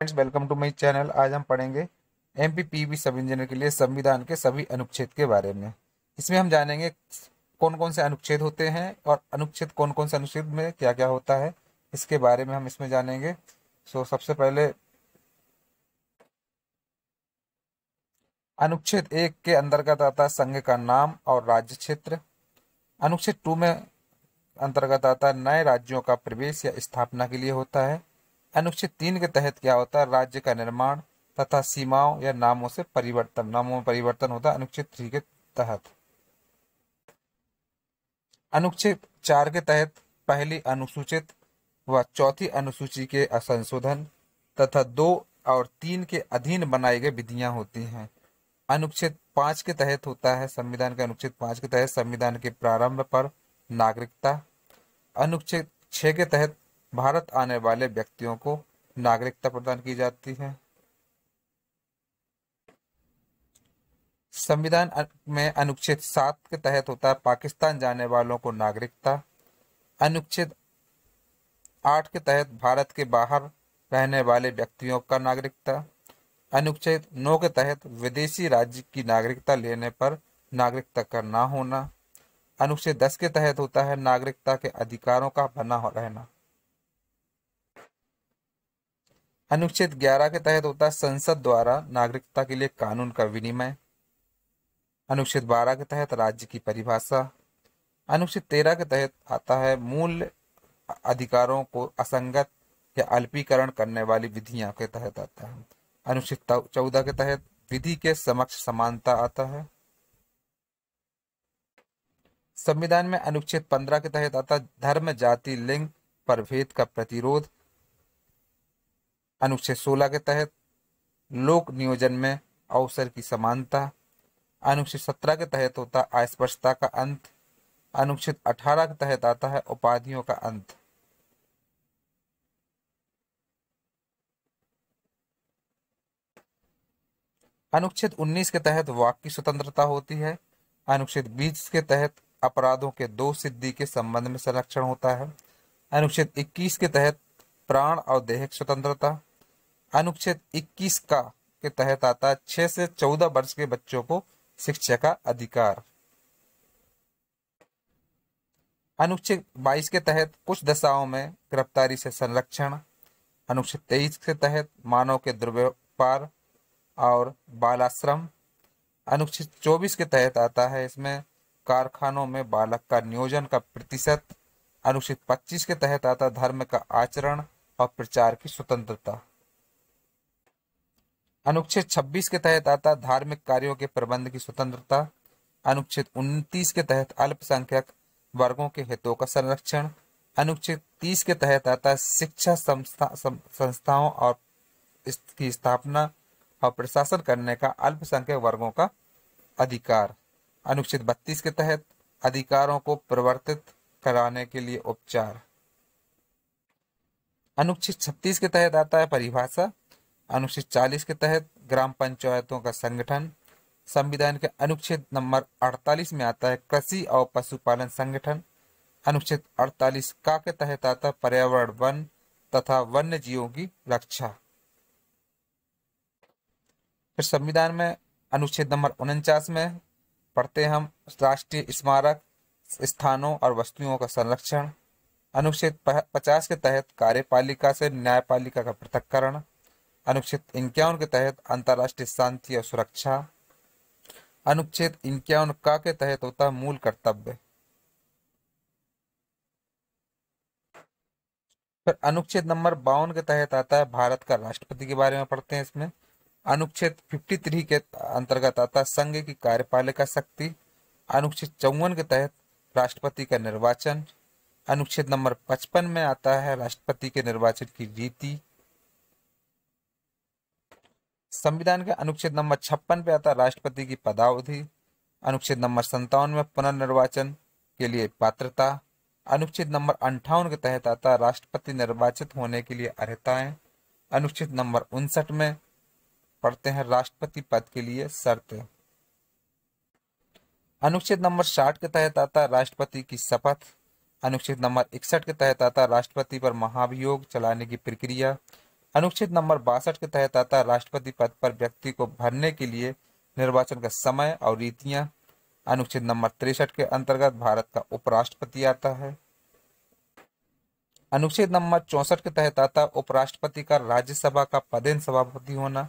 friends welcome to my channel आज हम पढ़ेंगे एम पी सब इंजीनियर के लिए संविधान के सभी अनुच्छेद के बारे में इसमें हम जानेंगे कौन कौन से अनुच्छेद होते हैं और अनुच्छेद कौन कौन से अनुच्छेद में क्या क्या होता है इसके बारे में हम इसमें जानेंगे सो सबसे पहले अनुच्छेद एक के अंतर्गत आता है संघ का नाम और राज्य क्षेत्र अनुच्छेद टू में अंतर्गत आता है नए राज्यों का प्रवेश या स्थापना के लिए होता है अनुच्छेद तीन के तहत क्या होता है राज्य का निर्माण तथा सीमाओं या नामों से परिवर्तन नामों में परिवर्तन होता है अनुच्छेद थ्री के तहत अनुच्छेद चार के तहत पहली अनुसूचित व चौथी अनुसूची के संशोधन तथा दो और तीन के अधीन बनाई गई विधियां होती हैं अनुच्छेद पांच के तहत होता है संविधान के अनुच्छेद पांच के तहत संविधान के प्रारंभ पर नागरिकता अनुच्छेद छह के तहत भारत आने वाले व्यक्तियों को नागरिकता प्रदान की जाती है संविधान में अनुच्छेद सात के तहत होता है पाकिस्तान जाने वालों को नागरिकता अनुच्छेद आठ के तहत भारत के बाहर रहने वाले व्यक्तियों का नागरिकता अनुच्छेद नौ के तहत विदेशी राज्य की नागरिकता लेने पर नागरिकता का ना होना अनुच्छेद दस के तहत होता है नागरिकता के अधिकारों का बना रहना अनुच्छेद 11 के तहत होता है संसद द्वारा नागरिकता के लिए कानून का विनिमय अनुच्छेद 12 के तहत राज्य की परिभाषा अनुच्छेद 13 के तहत आता है मूल अधिकारों को असंगत या अल्पीकरण करने वाली विधियां के तहत आता है अनुच्छेद चौदह के तहत विधि के समक्ष समानता आता है संविधान में अनुच्छेद 15 के तहत आता धर्म जाति लिंग पर भेद का प्रतिरोध अनुच्छेद 16 के तहत लोक नियोजन में अवसर की समानता अनुच्छेद 17 के तहत होता अस्पष्टता का अंत अनुच्छेद 18 के तहत आता है उपाधियों का अंत अनुच्छेद 19 के तहत वाक की स्वतंत्रता होती है अनुच्छेद 20 के तहत अपराधों के दो सिद्धि के संबंध में संरक्षण होता है अनुच्छेद 21 के तहत प्राण और देहक स्वतंत्रता अनुच्छेद 21 का के तहत आता है छह से चौदह वर्ष के बच्चों को शिक्षा का अधिकार अनुच्छेद 22 के तहत कुछ दशाओं में गिरफ्तारी से संरक्षण अनुच्छेद 23 के तहत मानव के दुर्व्यवहार और बालाश्रम अनुच्छेद 24 के तहत आता है इसमें कारखानों में बालक का नियोजन का प्रतिशत अनुच्छेद 25 के तहत आता धर्म का आचरण और प्रचार की स्वतंत्रता अनुच्छेद 26 के तहत आता धार्मिक कार्यों के प्रबंध की स्वतंत्रता अनुच्छेद 29 के तहत अल्पसंख्यक वर्गों के हितों का संरक्षण अनुच्छेद 30 के तहत आता शिक्षा संस्था संस्थाओं और की स्थापना और प्रशासन करने का अल्पसंख्यक वर्गों का अधिकार अनुच्छेद 32 के तहत अधिकारों को परिवर्तित कराने के लिए उपचार अनुच्छेद 36 के तहत आता है परिभाषा अनुच्छेद 40 के तहत ग्राम पंचायतों का संगठन संविधान के अनुच्छेद नंबर 48 में आता है कृषि और पशुपालन संगठन अनुच्छेद 48 का के तहत आता है पर्यावरण वन तथा वन्य जीवों की रक्षा फिर संविधान में अनुच्छेद नंबर उनचास में पढ़ते हम राष्ट्रीय स्मारक स्थानों और वस्तुओं का संरक्षण अनुच्छेद पचास के तहत कार्यपालिका से न्यायपालिका का पृथककरण अनुच्छेद इक्यावन के तहत अंतर्राष्ट्रीय शांति और सुरक्षा अनुच्छेद इक्यावन का के तहत होता है मूल कर्तव्य फिर अनुच्छेद नंबर बावन के तहत आता है भारत का राष्ट्रपति के बारे में पढ़ते हैं इसमें अनुच्छेद 53 के अंतर्गत आता है संघ की कार्यपालिका शक्ति अनुच्छेद चौवन के तहत राष्ट्रपति का निर्वाचन अनुच्छेद नंबर 55 में आता है राष्ट्रपति के निर्वाचन की रीति संविधान के अनुच्छेद नंबर छप्पन पे आता राष्ट्रपति की पदावधि अनुच्छेद नंबर संतावन में पुनर्निर्वाचन के लिए पात्रता अनुच्छेद नंबर अंठावन के तहत आता राष्ट्रपति निर्वाचित होने के लिए अर्हताएं अनुच्छेद नंबर उनसठ में पढ़ते हैं राष्ट्रपति पद के लिए शर्त अनुच्छेद नंबर साठ के तहत आता राष्ट्रपति की शपथ अनुच्छेद नंबर इकसठ के तहत आता राष्ट्रपति पर महाभियोग चलाने की प्रक्रिया अनुच्छेद नंबर बासठ के तहत आता राष्ट्रपति पद पर व्यक्ति को भरने के लिए निर्वाचन का समय और रीतियां अनुच्छेद नंबर तिरसठ के अंतर्गत भारत का उपराष्ट्रपति आता है अनुच्छेद नंबर चौसठ के तहत आता उपराष्ट्रपति का राज्यसभा का पदेन सभापति होना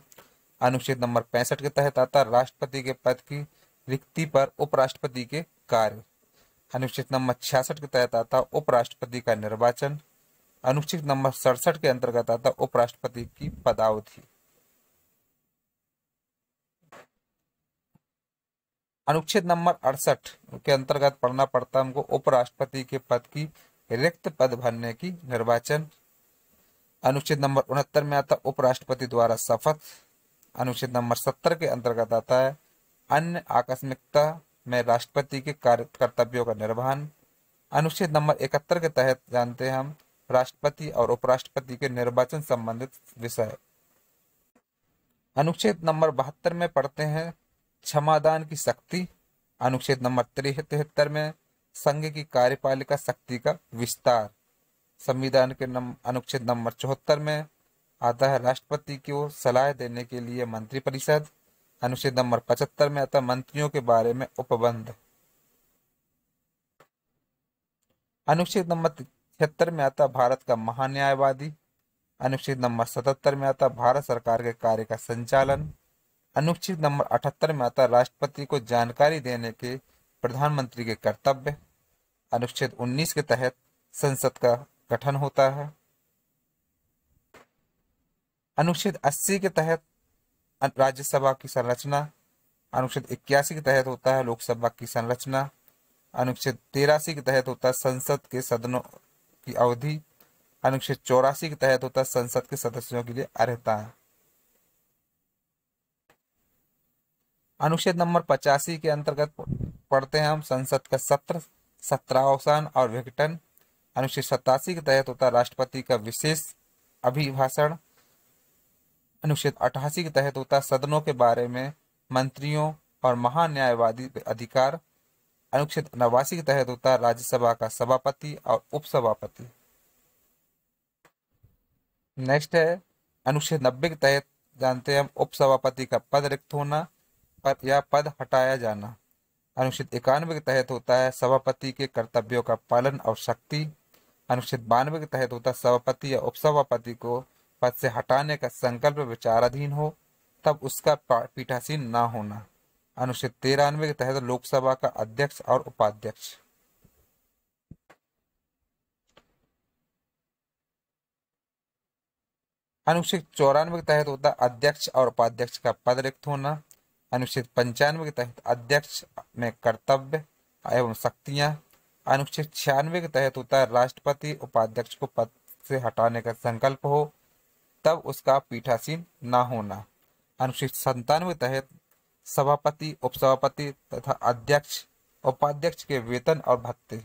अनुच्छेद नंबर पैंसठ के तहत आता राष्ट्रपति के पद की रिक्ति पर उपराष्ट्रपति के कार्य अनुच्छेद नंबर छियासठ के तहत आता उपराष्ट्रपति का निर्वाचन अनुच्छेद नंबर सड़सठ के अंतर्गत आता उपराष्ट्रपति की पदावधि अनुच्छेद नंबर अड़सठ के अंतर्गत पढ़ना पड़ता हमको उपराष्ट्रपति के पद की रिक्त पद भरने की निर्वाचन अनुच्छेद नंबर उनहत्तर में आता उपराष्ट्रपति द्वारा शपथ अनुच्छेद नंबर सत्तर के अंतर्गत आता है अन्य आकस्मिकता में राष्ट्रपति के कार्य कर्तव्यों का निर्वहन अनुच्छेद नंबर इकहत्तर के तहत जानते हैं हम राष्ट्रपति और उपराष्ट्रपति के निर्वाचन संबंधित विषय अनुच्छेद नंबर बहत्तर में पढ़ते हैं क्षमादान की शक्ति अनुच्छेद नंबर तिहत्तर में संघ की कार्यपालिका शक्ति का विस्तार संविधान के नम, अनुच्छेद नंबर चौहत्तर में आता है राष्ट्रपति को सलाह देने के लिए मंत्रिपरिषद अनुच्छेद नंबर पचहत्तर में आता मंत्रियों के बारे में उपबंध अनुच्छेद नंबर छिहत्तर में आता भारत का महान्यायवादी अनुच्छेद नंबर सतहत्तर में आता भारत सरकार के कार्य का संचालन अनुच्छेद नंबर अठहत्तर में आता राष्ट्रपति को जानकारी देने के प्रधानमंत्री के कर्तव्य अनुच्छेद 19 के तहत संसद का गठन होता है अनुच्छेद 80 के तहत राज्यसभा की संरचना अनुच्छेद इक्यासी के तहत होता है लोकसभा की संरचना अनुच्छेद तेरासी के तहत होता है संसद के सदनों की अवधि अनुच्छेद चौरासी के तहत होता है संसद के सदस्यों के लिए अर्हता है अनुच्छेद नंबर पचासी के अंतर्गत पढ़ते हैं हम संसद का सत्र सत्रावसान और विघटन अनुच्छेद सतासी के तहत होता है राष्ट्रपति का विशेष अभिभाषण अनुच्छेद अठासी के तहत होता है सदनों के बारे में मंत्रियों और महान्यायवादी अधिकार अनुच्छेद नवासी के तहत होता है राज्यसभा का सभापति और उपसभापति नेक्स्ट है अनुच्छेद नब्बे के तहत जानते हैं हम उपसभापति का पद रिक्त होना पद या पद हटाया जाना अनुच्छेद इक्यानवे के तहत होता है सभापति के कर्तव्यों का पालन और शक्ति अनुच्छेद बानवे के तहत होता है सभापति या उपसभापति को पद से हटाने का संकल्प विचाराधीन हो तब उसका पीठासीन ना होना अनुच्छेद तिरानवे के तहत लोकसभा का अध्यक्ष और उपाध्यक्ष अनुच्छेद चौरानवे के तहत होता अध्यक्ष और उपाध्यक्ष का पद रिक्त होना अनुच्छेद पंचानवे के तहत अध्यक्ष में कर्तव्य एवं शक्तियां अनुच्छेद छियानवे के तहत होता है राष्ट्रपति उपाध्यक्ष को पद से हटाने का संकल्प हो तब उसका पीठासीन ना होना अनुच्छेद संतानवे के तहत सभापति उपसभापति तथा अध्यक्ष उपाध्यक्ष के वेतन और भत्ते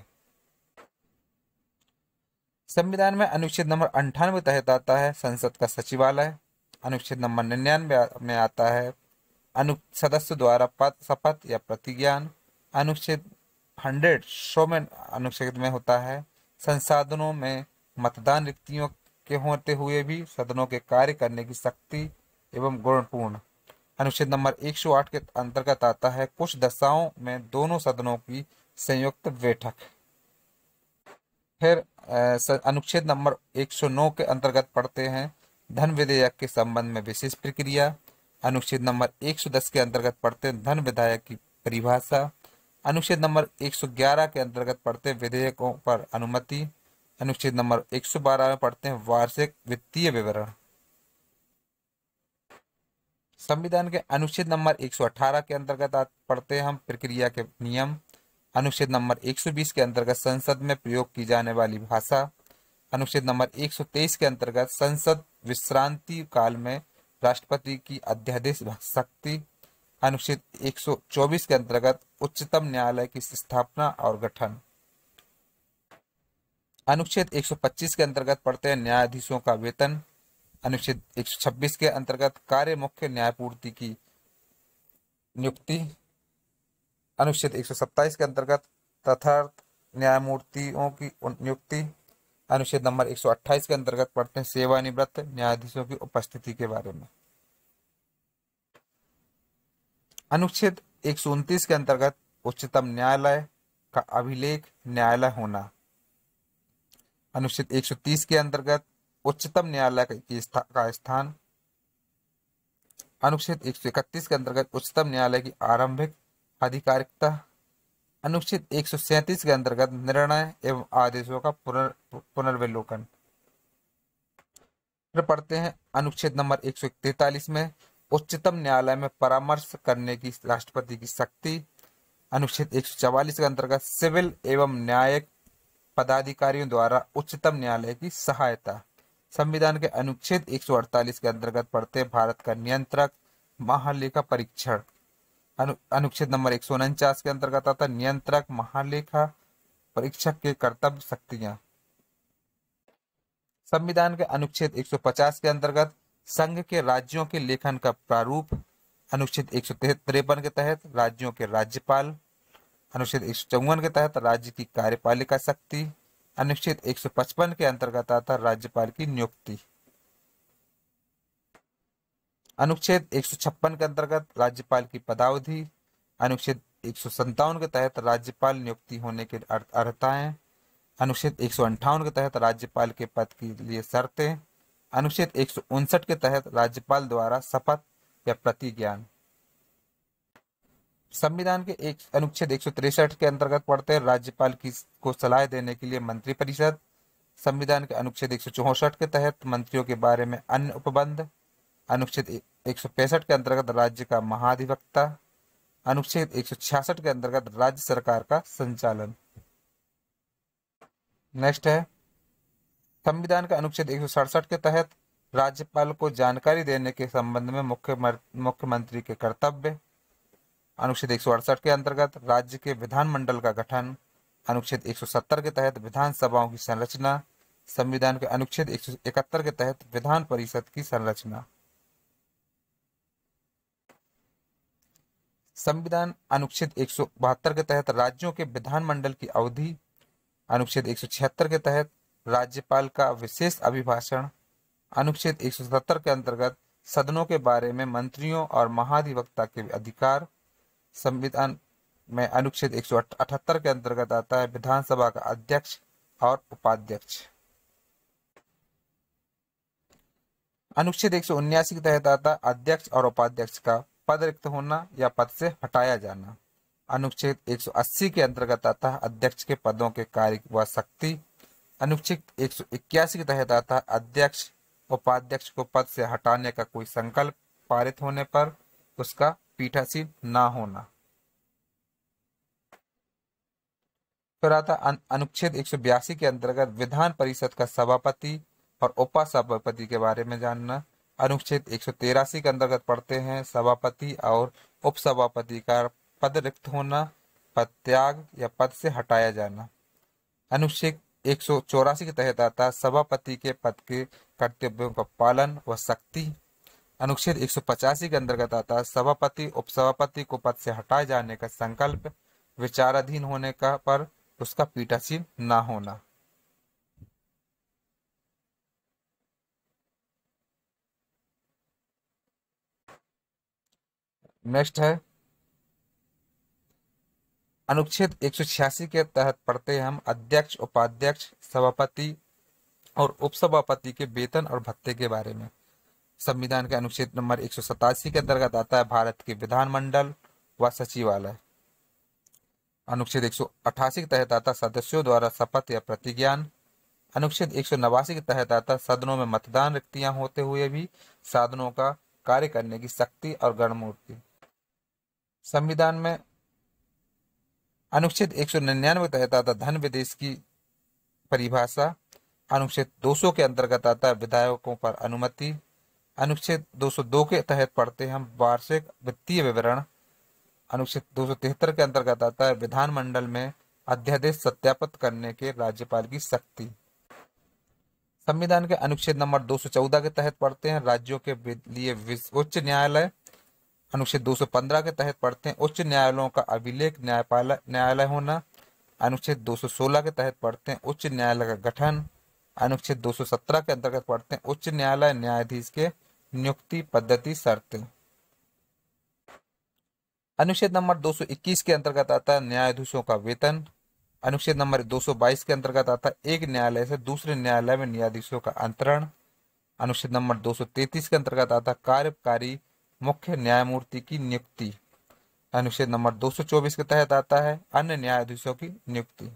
संविधान में अनुच्छेद नंबर अंठानवे तहत आता है संसद का सचिवालय अनुच्छेद नंबर निन्यानवे में आता है अनु सदस्य द्वारा पद शपथ या प्रतिज्ञान अनुच्छेद हंड्रेड शो में अनुच्छेद में होता है संसाधनों में मतदान रिक्तियों के होते हुए भी सदनों के कार्य करने की शक्ति एवं गुणपूर्ण अनुच्छेद नंबर 108 के अंतर्गत आता है कुछ दशाओं में दोनों सदनों की संयुक्त बैठक फिर अनुच्छेद नंबर 109 के अंतर्गत पढ़ते हैं धन विधेयक के संबंध में विशेष प्रक्रिया अनुच्छेद नंबर 110 के अंतर्गत पढ़ते हैं धन विधायक की परिभाषा अनुच्छेद नंबर 111 के अंतर्गत पढ़ते हैं विधेयकों पर अनुमति अनुच्छेद नंबर 112 में पढ़ते हैं वार्षिक वित्तीय विवरण संविधान के अनुच्छेद नंबर 118 के अंतर्गत पढ़ते हैं हम प्रक्रिया के नियम अनुच्छेद नंबर 120 के अंतर्गत संसद में प्रयोग की जाने वाली भाषा अनुच्छेद नंबर 123 के अंतर्गत संसद विश्रांति काल में राष्ट्रपति की अध्यादेश शक्ति अनुच्छेद 124 के अंतर्गत उच्चतम न्यायालय की स्थापना और गठन अनुच्छेद 125 के अंतर्गत पढ़ते हैं न्यायाधीशों का वेतन अनुच्छेद 126 के अंतर्गत कार्य मुख्य न्यायपूर्ति की नियुक्ति अनुच्छेद 127 के अंतर्गत तथार्थ न्यायमूर्तियों की नियुक्ति अनुच्छेद नंबर 128 के अंतर्गत पढ़ते हैं सेवानिवृत्त न्यायाधीशों की उपस्थिति के बारे में अनुच्छेद एक के अंतर्गत उच्चतम न्यायालय का अभिलेख न्यायालय होना अनुच्छेद 130 के अंतर्गत उच्चतम न्यायालय का स्थान अनुच्छेद एक सौ इकतीस के अंतर्गत उच्चतम न्यायालय की आरंभिक आधिकारिकता अनुच्छेद एक सौ सैंतीस के अंतर्गत निर्णय एवं आदेशों का पुनर पुनर्विलोकन फिर पढ़ते हैं अनुच्छेद नंबर एक सौ तैतालीस में उच्चतम न्यायालय में परामर्श करने की राष्ट्रपति की शक्ति अनुच्छेद एक सौ चवालीस के अंतर्गत सिविल एवं न्यायिक पदाधिकारियों द्वारा उच्चतम न्यायालय की सहायता संविधान के अनुच्छेद 148 के अंतर्गत पड़ते भारत का नियंत्रक महालेखा परीक्षण अनु, अनुच्छेद नंबर एक के अंतर्गत आता नियंत्रक महालेखा परीक्षक के कर्तव्य शक्तियां संविधान के अनुच्छेद 150 के अंतर्गत संघ के राज्यों के लेखन का प्रारूप अनुच्छेद एक के तहत राज्यों के राज्यपाल अनुच्छेद एक के तहत राज्य की कार्यपालिका शक्ति अनुच्छेद 155 के अंतर्गत आता राज्यपाल की नियुक्ति अनुच्छेद 156 के अंतर्गत राज्यपाल की पदावधि अनुच्छेद एक के तहत राज्यपाल नियुक्ति होने के अर्हताएं अनुच्छेद एक के तहत राज्यपाल के पद के लिए शर्तें अनुच्छेद एक के तहत राज्यपाल द्वारा शपथ या प्रतिज्ञान संविधान के एक अनुच्छेद एक के अंतर्गत पड़ते हैं राज्यपाल की को सलाह देने के लिए मंत्रिपरिषद संविधान के अनुच्छेद एक के तहत मंत्रियों के बारे में अन्य उपबंध अनुच्छेद एक के अंतर्गत राज्य का महाधिवक्ता अनुच्छेद एक के अंतर्गत राज्य सरकार का संचालन नेक्स्ट है संविधान का अनुच्छेद एक के तहत राज्यपाल को जानकारी देने के संबंध में मुख्य मुख्यमंत्री के कर्तव्य अनुच्छेद एक के अंतर्गत राज्य के विधानमंडल का गठन अनुच्छेद 170 के तहत विधानसभाओं की संरचना संविधान के अनुच्छेद 171 के तहत विधान परिषद की संरचना संविधान अनुच्छेद एक के तहत राज्यों के विधानमंडल की अवधि अनुच्छेद एक के तहत राज्यपाल का विशेष अभिभाषण अनुच्छेद एक के अंतर्गत सदनों के बारे में मंत्रियों और महाधिवक्ता के अधिकार संविधान में अनुच्छेद एक के अंतर्गत आता है विधानसभा का अध्यक्ष और उपाध्यक्ष अनुच्छेद एक के तहत आता है अध्यक्ष और उपाध्यक्ष का पद रिक्त होना या पद से हटाया जाना अनुच्छेद 180 के अंतर्गत आता है अध्यक्ष के पदों के कार्य व शक्ति अनुच्छेद एक के तहत आता है अध्यक्ष उपाध्यक्ष को पद से हटाने का कोई संकल्प पारित होने पर उसका पीठासीन ना होना फिर आता अनुच्छेद एक के अंतर्गत विधान परिषद का सभापति और उपसभापति के बारे में जानना अनुच्छेद एक के अंतर्गत पढ़ते हैं सभापति और उपसभापति का पद रिक्त होना पद त्याग या पद से हटाया जाना अनुच्छेद एक के तहत आता सभापति के पद के कर्तव्यों का पालन व शक्ति अनुच्छेद एक के अंतर्गत आता है सभापति उपसभापति को पद से हटाए जाने का संकल्प विचाराधीन होने का पर उसका पीठासीन ना होना नेक्स्ट है अनुच्छेद एक के तहत पढ़ते हैं हम अध्यक्ष उपाध्यक्ष सभापति और उपसभापति के वेतन और भत्ते के बारे में संविधान के अनुच्छेद नंबर एक के अंतर्गत आता है भारत के विधानमंडल व सचिवालय अनुच्छेद एक के तहत आता सदस्यों द्वारा शपथ या प्रतिज्ञान अनुच्छेद एक के तहत आता सदनों में मतदान रिक्तियां होते हुए भी साधनों का कार्य करने की शक्ति और गणमूर्ति संविधान में अनुच्छेद सौ के तहत आता धन विदेश की परिभाषा अनुच्छेद 200 के अंतर्गत आता विधायकों पर अनुमति अनुच्छेद 202 के तहत पढ़ते हैं हम वार्षिक वित्तीय विवरण अनुच्छेद 273 के अंतर्गत आता है विधानमंडल में अध्यादेश सत्यापित करने के राज्यपाल की शक्ति संविधान के अनुच्छेद नंबर 214 के तहत पढ़ते हैं राज्यों के लिए उच्च न्यायालय अनुच्छेद 215 के तहत पढ़ते हैं उच्च न्यायालयों का अभिलेख न्यायपाल न्यायालय होना अनुच्छेद 216 के तहत पढ़ते हैं उच्च न्यायालय का गठन अनुच्छेद 217 के अंतर्गत पढ़ते हैं उच्च न्यायालय न्यायाधीश के नियुक्ति पद्धति शर्त अनुच्छेद नंबर 221 के अंतर्गत आता है न्यायाधीशों का वेतन अनुच्छेद नंबर 222 के अंतर्गत आता है एक न्यायालय से दूसरे न्यायालय में न्यायाधीशों का अंतरण अनुच्छेद नंबर 233 के अंतर्गत आता है कार्यकारी मुख्य न्यायमूर्ति की नियुक्ति अनुच्छेद नंबर 224 के तहत आता है अन्य न्यायाधीशों की नियुक्ति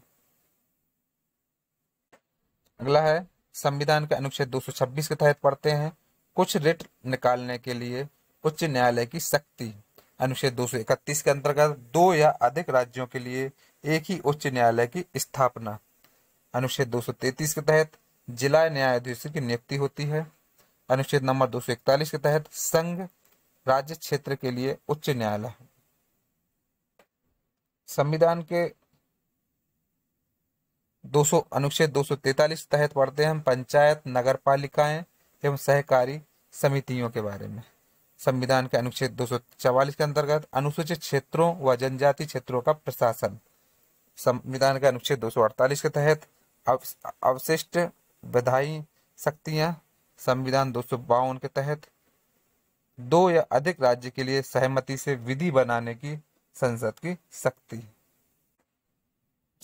अगला है संविधान के अनुच्छेद 226 के तहत पढ़ते हैं कुछ रिट निकालने के लिए उच्च न्यायालय की शक्ति अनुच्छेद 231 के अंतर्गत दो या अधिक राज्यों के लिए एक ही उच्च न्यायालय की स्थापना अनुच्छेद 233 के तहत जिला न्यायाधीश की नियुक्ति होती है अनुच्छेद नंबर 241 के तहत संघ राज्य क्षेत्र के लिए उच्च न्यायालय संविधान के 200 अनुच्छेद 243 तहत पढ़ते हैं पंचायत नगर पालिकाएं एवं सहकारी समितियों के बारे में संविधान के अनुच्छेद दो के अंतर्गत अनुसूचित क्षेत्रों व जनजाति क्षेत्रों का प्रशासन संविधान के अनुच्छेद 248 के तहत अवशिष्ट विधायी शक्तियां संविधान दो के तहत दो या अधिक राज्य के लिए सहमति से विधि बनाने की संसद की शक्ति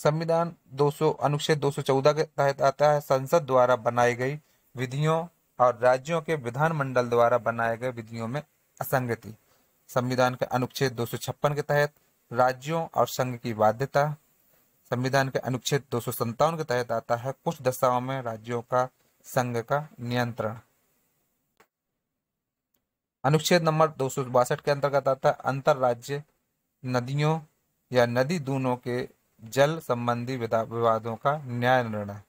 संविधान 200 अनुच्छेद 214 के तहत आता है संसद द्वारा बनाई गई विधियों और राज्यों के विधानमंडल द्वारा बनाए गए विधियों में असंगति संविधान के अनुच्छेद दो के तहत राज्यों और संघ की बाध्यता संविधान के अनुच्छेद दो के तहत आता है कुछ दशाओं में राज्यों का संघ का नियंत्रण अनुच्छेद नंबर दो के अंतर्गत आता है अंतर राज्य नदियों या नदी दूनों के जल संबंधी विवादों का न्याय निर्णय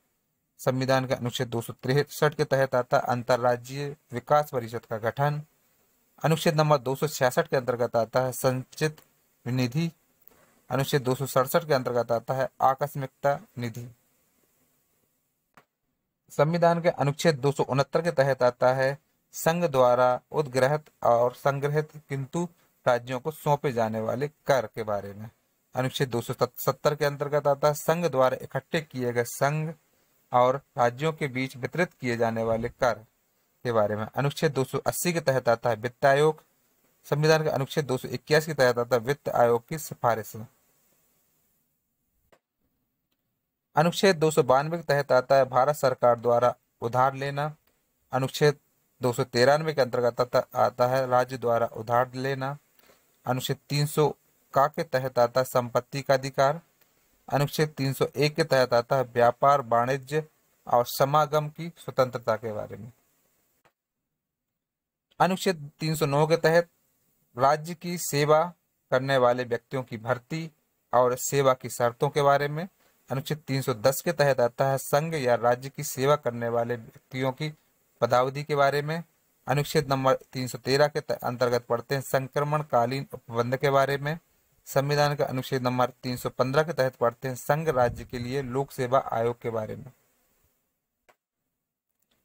संविधान के अनुच्छेद दो के तहत आता अंतर्राज्यीय विकास परिषद का गठन अनुच्छेद नंबर दो के अंतर्गत आता है संचित निधि अनुच्छेद दो के अंतर्गत आता है आकस्मिकता निधि संविधान के अनुच्छेद दो के तहत आता है संघ द्वारा उद्ग्रहित और संग्रहित किंतु राज्यों को सौंपे जाने वाले कर के बारे में अनुच्छेद दो के अंतर्गत आता है संघ द्वारा इकट्ठे किए गए संघ और राज्यों के बीच वितरित किए जाने वाले कर के बारे में अनुच्छेद 280 के तहत आता है वित्त आयोग संविधान के अनुच्छेद 281 के तहत आता है वित्त आयोग की सिफारिश अनुच्छेद दो के तहत आता है भारत सरकार द्वारा उधार लेना अनुच्छेद दो के अंतर्गत आता है राज्य द्वारा उधार लेना अनुच्छेद तीन का के तहत आता है संपत्ति का अधिकार अनुच्छेद 301 के तहत आता है व्यापार वाणिज्य और समागम की स्वतंत्रता के बारे में अनुच्छेद 309 के तहत राज्य की सेवा करने वाले व्यक्तियों की भर्ती और सेवा की शर्तों के बारे में अनुच्छेद 310 के तहत आता है संघ या राज्य की सेवा करने वाले व्यक्तियों की पदावधि के बारे में अनुच्छेद नंबर 313 के अंतर्गत पढ़ते हैं संक्रमण कालीन उपबंध के बारे में संविधान का अनुच्छेद नंबर 315 के तहत पढ़ते हैं संघ राज्य के लिए लोक सेवा आयोग के बारे में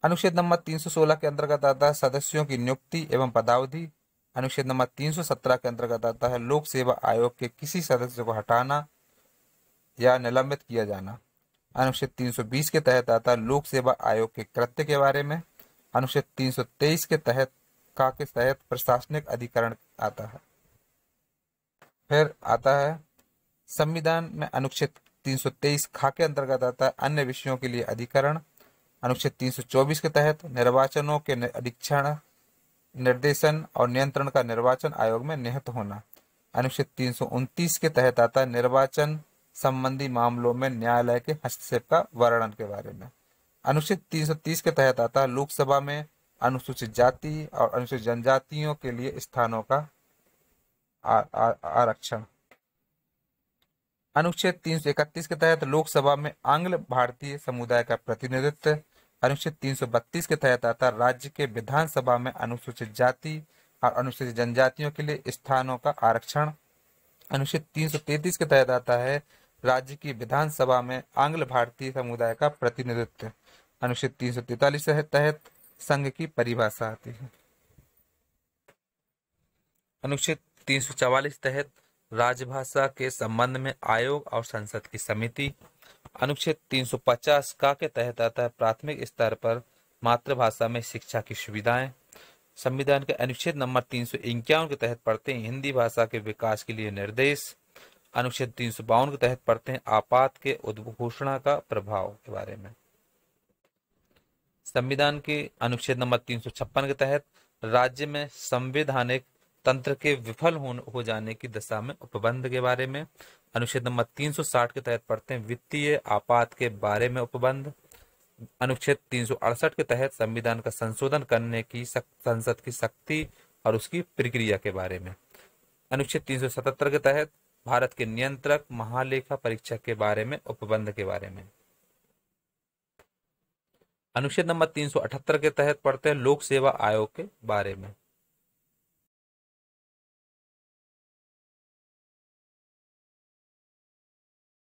अनुच्छेद नंबर 316 के अंतर्गत आता है सदस्यों की नियुक्ति एवं पदावधि अनुच्छेद नंबर 317 के अंतर्गत आता है लोक सेवा आयोग के किसी सदस्य को हटाना या निलंबित किया जाना अनुच्छेद 320 के तहत आता है लोक सेवा आयोग के कृत्य के बारे में अनुच्छेद 323 के तहत का के तहत प्रशासनिक अधिकरण आता है फिर आता है संविधान में अनुच्छेद 323 खा के अंतर्गत आता है अन्य विषयों के लिए अधिकरण अनुच्छेद 324 के तहत निर्वाचनों के अधीक्षण निर्देशन और नियंत्रण का निर्वाचन आयोग में निहित होना अनुच्छेद 329 के तहत आता है निर्वाचन संबंधी मामलों में न्यायालय के हस्तक्षेप का वर्णन के बारे में अनुच्छेद 330 के तहत आता है लोकसभा में अनुसूचित जाति और अनुसूचित जनजातियों के लिए स्थानों का आरक्षण अनुच्छेद 331 के तहत लोकसभा में आंग्ल भारतीय समुदाय का प्रतिनिधित्व अनुच्छेद 332 के तहत आता राज्य के विधानसभा में अनुसूचित जाति और अनुसूचित जनजातियों के लिए स्थानों का आरक्षण अनुच्छेद 333 के तहत आता है राज्य की विधानसभा में आंग्ल भारतीय समुदाय का प्रतिनिधित्व अनुच्छेद 343 के तहत संघ की परिभाषा आती है अनुच्छेद तीन तहत राजभाषा के संबंध में आयोग और संसद की समिति अनुच्छेद 350 का के तहत आता है प्राथमिक स्तर पर मातृभाषा में शिक्षा की सुविधाएं संविधान के अनुच्छेद नंबर तीन के तहत पढ़ते हैं हिंदी भाषा के विकास के लिए निर्देश अनुच्छेद तीन के तहत पढ़ते हैं आपात के उद्घोषणा का प्रभाव के बारे में संविधान के अनुच्छेद नंबर तीन के तहत राज्य में संवैधानिक तंत्र के विफल हो जाने की दशा में उपबंध के बारे में अनुच्छेद नंबर 360 के तहत पढ़ते हैं वित्तीय आपात के बारे में उपबंध अनुच्छेद 368 के तहत संविधान का संशोधन करने की संसद की शक्ति और उसकी प्रक्रिया के बारे में अनुच्छेद 377 के तहत भारत के नियंत्रक महालेखा परीक्षक के बारे में उपबंध के बारे में अनुच्छेद नंबर 378 के तहत पढ़ते हैं लोक सेवा आयोग के बारे में